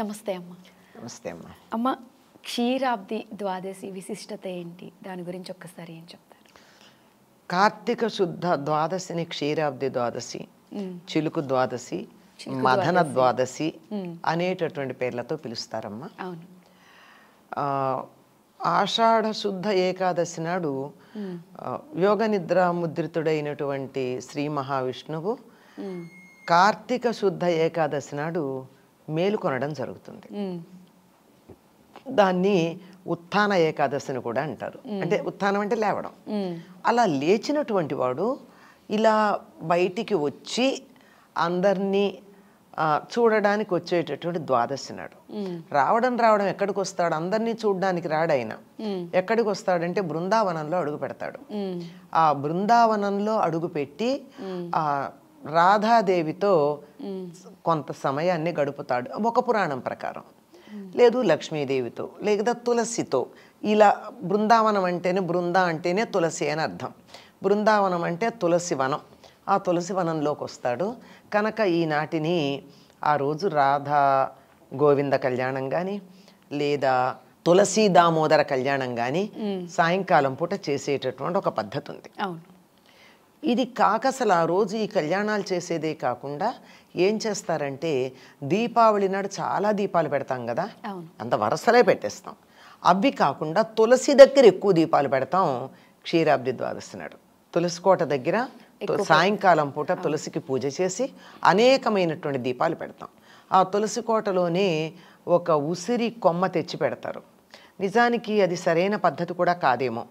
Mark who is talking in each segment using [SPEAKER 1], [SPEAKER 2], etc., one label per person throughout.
[SPEAKER 1] నమస్తే అమ్మ నమస్తే అమ్మ అమ్మ క్షీరాబ్ది ద్వాదశి విశిష్టత ఏంటి దాని గురించి ఒక్కసారి ఏం చెప్తారు
[SPEAKER 2] కార్తీక శుద్ధ ద్వాదశిని క్షీరాబ్ది ద్వాదశి చిలుకు ద్వాదశి మదన ద్వాదశి అనేటటువంటి పేర్లతో పిలుస్తారమ్మ అవును ఆషాఢ శుద్ధ ఏకాదశి నాడు యోగ నిద్ర ముద్రితుడైనటువంటి శ్రీ మహావిష్ణువు కార్తీక శుద్ధ ఏకాదశి నాడు మేలు కొనడం జరుగుతుంది దాన్ని ఉత్థాన ఏకాదశిని కూడా అంటారు అంటే ఉత్థానం అంటే లేవడం అలా లేచినటువంటి వాడు ఇలా బయటికి వచ్చి అందరినీ చూడడానికి వచ్చేటటువంటి ద్వాదశి నాడు రావడం రావడం ఎక్కడికి వస్తాడు అందరినీ చూడడానికి రాడైనా ఎక్కడికి వస్తాడంటే బృందావనంలో అడుగు పెడతాడు ఆ బృందావనంలో అడుగు పెట్టి ఆ రాధాదేవితో కొంత సమయాన్ని గడుపుతాడు ఒక పురాణం ప్రకారం లేదు లక్ష్మీదేవితో లేదా తులసితో ఇలా బృందావనం అంటేనే బృంద అంటేనే తులసి అని అర్థం బృందావనం అంటే తులసి వనం ఆ తులసి వనంలోకి వస్తాడు కనుక ఈనాటిని ఆ రోజు రాధా గోవింద కళ్యాణం కానీ లేదా తులసి దామోదర కళ్యాణం కానీ సాయంకాలం పూట చేసేటటువంటి ఒక పద్ధతి ఉంది అవును ఇది కాక అసలు ఆ రోజు ఈ కళ్యాణాలు చేసేదే కాకుండా ఏం చేస్తారంటే దీపావళి నాడు చాలా దీపాలు పెడతాం కదా అంత వరసలే పెట్టేస్తాం అవి కాకుండా తులసి దగ్గర ఎక్కువ దీపాలు పెడతాం క్షీరాబ్ది ద్వాదశి నాడు తులసి కోట దగ్గర సాయంకాలం పూట తులసికి పూజ చేసి అనేకమైనటువంటి దీపాలు పెడతాం ఆ తులసి కోటలోనే ఒక ఉసిరి కొమ్మ తెచ్చి పెడతారు నిజానికి అది సరైన పద్ధతి కూడా కాదేమో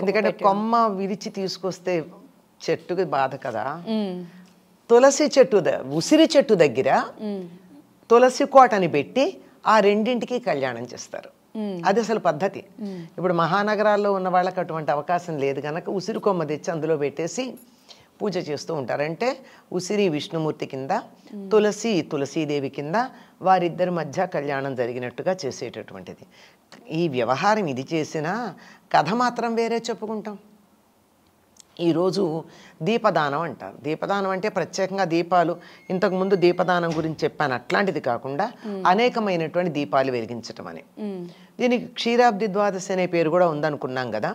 [SPEAKER 1] ఎందుకంటే కొమ్మ
[SPEAKER 2] విరిచి తీసుకొస్తే చెట్టుకి బాధ కదా తులసి చెట్టు ఉసిరి చెట్టు దగ్గర తులసి కోటని పెట్టి ఆ రెండింటికి కళ్యాణం చేస్తారు అది అసలు పద్ధతి ఇప్పుడు మహానగరాల్లో ఉన్న వాళ్ళకి అటువంటి అవకాశం లేదు కనుక ఉసిరి కొమ్మ తెచ్చి అందులో పెట్టేసి పూజ చేస్తూ ఉంటారు అంటే ఉసిరి విష్ణుమూర్తి కింద తులసి తులసీదేవి కింద వారిద్దరి మధ్య కళ్యాణం జరిగినట్టుగా చేసేటటువంటిది ఈ వ్యవహారం ఇది చేసినా కథ మాత్రం వేరే చెప్పుకుంటాం ఈరోజు దీపదానం అంటారు దీపదానం అంటే ప్రత్యేకంగా దీపాలు ఇంతకుముందు దీపదానం గురించి చెప్పాను అట్లాంటిది కాకుండా అనేకమైనటువంటి దీపాలు వెలిగించటం అని దీనికి క్షీరాబ్ది ద్వాదశి అనే పేరు కూడా ఉందనుకున్నాం కదా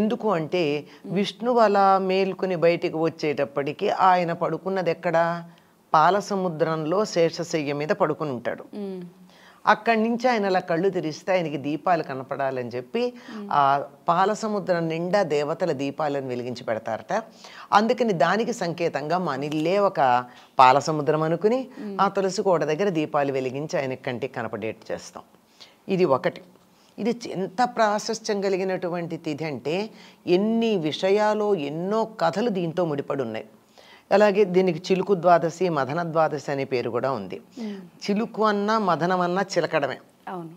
[SPEAKER 2] ఎందుకు అంటే విష్ణు అలా మేల్కొని బయటికి వచ్చేటప్పటికి ఆయన పడుకున్నది ఎక్కడ పాలసముద్రంలో శేషశయ్య మీద పడుకుని ఉంటాడు అక్కడి నుంచి ఆయన అలా కళ్ళు తెరిస్తే ఆయనకి దీపాలు కనపడాలని చెప్పి ఆ పాలసముద్రం నిండా దేవతల దీపాలను వెలిగించి పెడతారట అందుకని దానికి సంకేతంగా మా నిల్లే ఒక పాలసముద్రం అనుకుని ఆ తులసి కోట దగ్గర దీపాలు వెలిగించి ఆయన కంటికి కనపడేట్టు చేస్తాం ఇది ఒకటి ఇది ఎంత ప్రాశస్త్యం కలిగినటువంటి తిథి అంటే ఎన్ని విషయాలు ఎన్నో కథలు దీంతో ముడిపడి ఉన్నాయి అలాగే దీనికి చిలుకు ద్వాదశి మదన ద్వాదశి అనే పేరు కూడా ఉంది చిలుకు అన్నా మధనం అన్న చిలకడమే అవును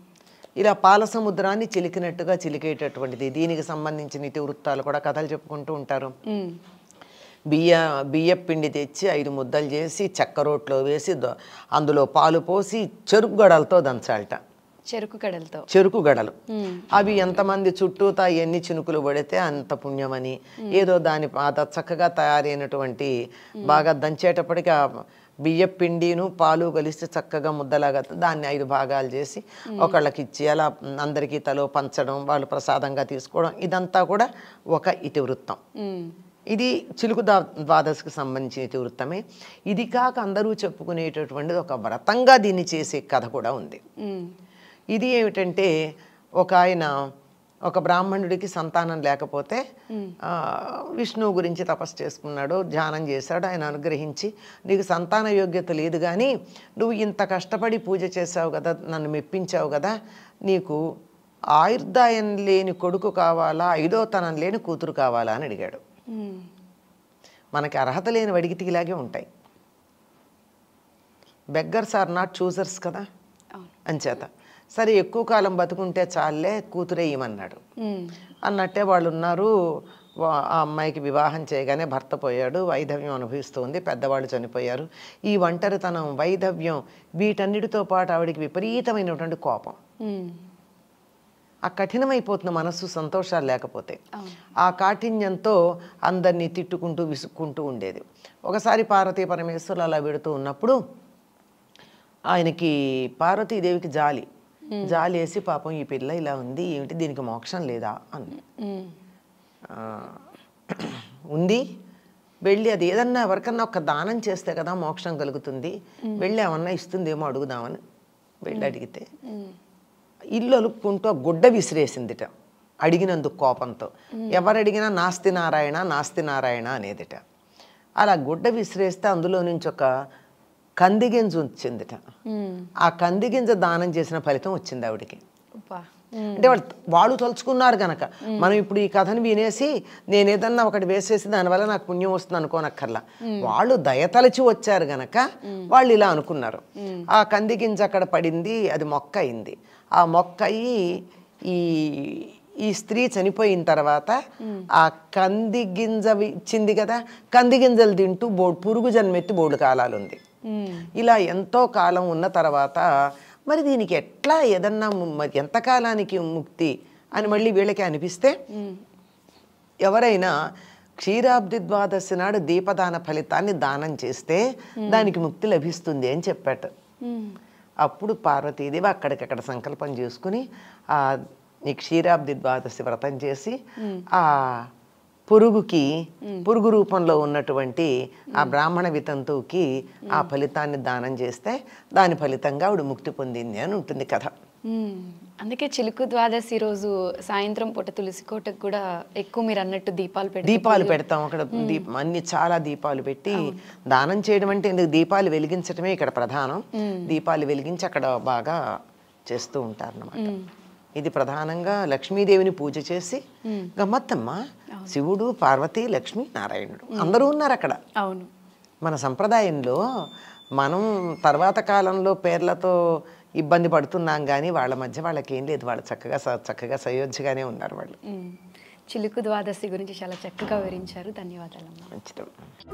[SPEAKER 2] ఇలా పాల సముద్రాన్ని చిలికినట్టుగా చిలికేటటువంటిది దీనికి సంబంధించిన ఇతి వృత్తాలు కూడా కథలు చెప్పుకుంటూ ఉంటారు బియ్య బియ్య పిండి తెచ్చి ఐదు ముద్దలు చేసి చెక్క రోట్లో వేసి అందులో పాలు పోసి చెరుకు గడలతో దంచాలట చెరుకు గడలతో చెరుకు గడలు అవి ఎంతమంది చుట్టూతా ఎన్ని చినుకులు పడితే అంత పుణ్యమని ఏదో దాని చక్కగా తయారైనటువంటి బాగా దంచేటప్పటికి బియ్య పిండిను పాలు కలిస్తే చక్కగా ముద్దలాగా దాన్ని ఐదు భాగాలు చేసి ఒకళ్ళకి ఇచ్చి అలా అందరికీ తలో పంచడం వాళ్ళు ప్రసాదంగా తీసుకోవడం ఇదంతా కూడా ఒక ఇతివృత్తం ఇది చిలుకు దా ద్వాదశకు సంబంధించిన ఇతివృత్తమే ఇది కాక అందరూ చెప్పుకునేటటువంటిది ఒక వ్రతంగా దీన్ని చేసే కథ కూడా ఉంది ఇది ఏమిటంటే ఒక ఆయన ఒక బ్రాహ్మణుడికి సంతానం లేకపోతే విష్ణువు గురించి తపస్సు చేసుకున్నాడు ధ్యానం చేశాడు ఆయన అనుగ్రహించి నీకు సంతాన యోగ్యత లేదు కానీ నువ్వు ఇంత కష్టపడి పూజ చేసావు కదా నన్ను మెప్పించావు కదా నీకు ఆయుర్దాయం లేని కొడుకు కావాలా ఐదోతనం లేని కూతురు కావాలా అని అడిగాడు మనకి అర్హత లేని అడిగితే ఇలాగే ఉంటాయి బెగ్గర్స్ ఆర్ నాట్ చూజర్స్ కదా అంచేత సరే ఎక్కువ కాలం బతుకుంటే చాలే కూతురే అన్నట్టే వాళ్ళు ఉన్నారు ఆ అమ్మాయికి వివాహం చేయగానే భర్త పోయాడు వైధవ్యం అనుభవిస్తుంది పెద్దవాళ్ళు చనిపోయారు ఈ ఒంటరితనం వైధవ్యం వీటన్నిటితో పాటు ఆవిడికి విపరీతమైనటువంటి కోపం ఆ కఠినమైపోతున్న మనస్సు సంతోషాలు లేకపోతే ఆ కాఠిన్యంతో అందరినీ తిట్టుకుంటూ విసుక్కుంటూ ఉండేది ఒకసారి పార్వతీ పరమేశ్వరులు అలా పెడుతూ ఉన్నప్పుడు ఆయనకి పార్వతీదేవికి జాలి జాలి వేసి పాపం ఈ పిల్ల ఇలా ఉంది ఏమిటి దీనికి మోక్షం లేదా అంది ఉంది వెళ్ళి అది ఏదన్నా ఎవరికన్నా ఒక దానం చేస్తే కదా మోక్షం కలుగుతుంది వెళ్ళి ఏమన్నా ఇస్తుందేమో అడుగుదామని వెళ్ళి అడిగితే ఇల్లు అలుక్కుంటూ గుడ్డ విసిరేసిందిట అడిగినందుకు కోపంతో అడిగినా నాస్తి నారాయణ నాస్తి నారాయణ అనేదిట అలా గుడ్డ విసిరేస్తే అందులో నుంచి ఒక కందిగింజ వచ్చిందిట ఆ కందిగింజ దానం చేసిన ఫలితం వచ్చింది ఆవిడికి అంటే వాళ్ళు వాళ్ళు తలుచుకున్నారు కనుక మనం ఇప్పుడు ఈ కథను వినేసి నేను ఏదన్నా ఒకటి వేసేసి దానివల్ల నాకు పుణ్యం వస్తుంది అనుకోనక్కర్లా వాళ్ళు దయతలచి వచ్చారు గనక వాళ్ళు ఇలా అనుకున్నారు ఆ కంది గింజ అక్కడ పడింది అది మొక్క అయింది ఆ మొక్క అయ్యి ఈ ఈ స్త్రీ చనిపోయిన తర్వాత ఆ కంది గింజ ఇచ్చింది కదా కంది గింజలు తింటూ బోర్డు పురుగు జన్మెత్తి బోర్డు కాలాలుంది ఇలా ఎంతో కాలం ఉన్న తర్వాత మరి దీనికి ఎట్లా ఏదన్నా మరి ఎంతకాలానికి ముక్తి అని మళ్ళీ వీళ్ళకి అనిపిస్తే ఎవరైనా క్షీరాబ్ది ద్వాదశి నాడు దీపదాన ఫలితాన్ని దానం చేస్తే దానికి ముక్తి లభిస్తుంది అని చెప్పాట అప్పుడు పార్వతీదేవి అక్కడికక్కడ సంకల్పం చేసుకుని ఆ క్షీరాబ్ది ద్వాదశి వ్రతం చేసి ఆ పురుగుకి పురుగు రూపంలో ఉన్నటువంటి ఆ బ్రాహ్మణ వితంతువుకి ఆ ఫలితాన్ని దానం చేస్తే దాని ఫలితంగా ఆవిడ ముక్తి పొందింది అని ఉంటుంది కథ
[SPEAKER 1] అందుకే చిలుకు ద్వాదశి రోజు సాయంత్రం పూట తులసి కోటకు కూడా ఎక్కువ మీరు అన్నట్టు దీపాలు పెడతాం దీపాలు
[SPEAKER 2] పెడతాం అక్కడ దీపం అన్ని చాలా దీపాలు పెట్టి దానం చేయడం అంటే ఎందుకు దీపాలు వెలిగించడమే ఇక్కడ ప్రధానం దీపాలు వెలిగించి అక్కడ బాగా చేస్తూ ఉంటారన్నమాట ఇది ప్రధానంగా లక్ష్మీదేవిని పూజ చేసి గమ్మత్తమ్మ శివుడు పార్వతి లక్ష్మి నారాయణుడు అందరూ ఉన్నారు అక్కడ అవును మన సంప్రదాయంలో మనం తర్వాత కాలంలో పేర్లతో ఇబ్బంది పడుతున్నాం కానీ వాళ్ళ మధ్య వాళ్ళకి ఏం లేదు వాళ్ళు చక్కగా చక్కగా సయోధ్యగానే ఉన్నారు వాళ్ళు
[SPEAKER 1] చిలుకు ద్వాదశి గురించి చాలా చక్కగా వివరించారు ధన్యవాదాలు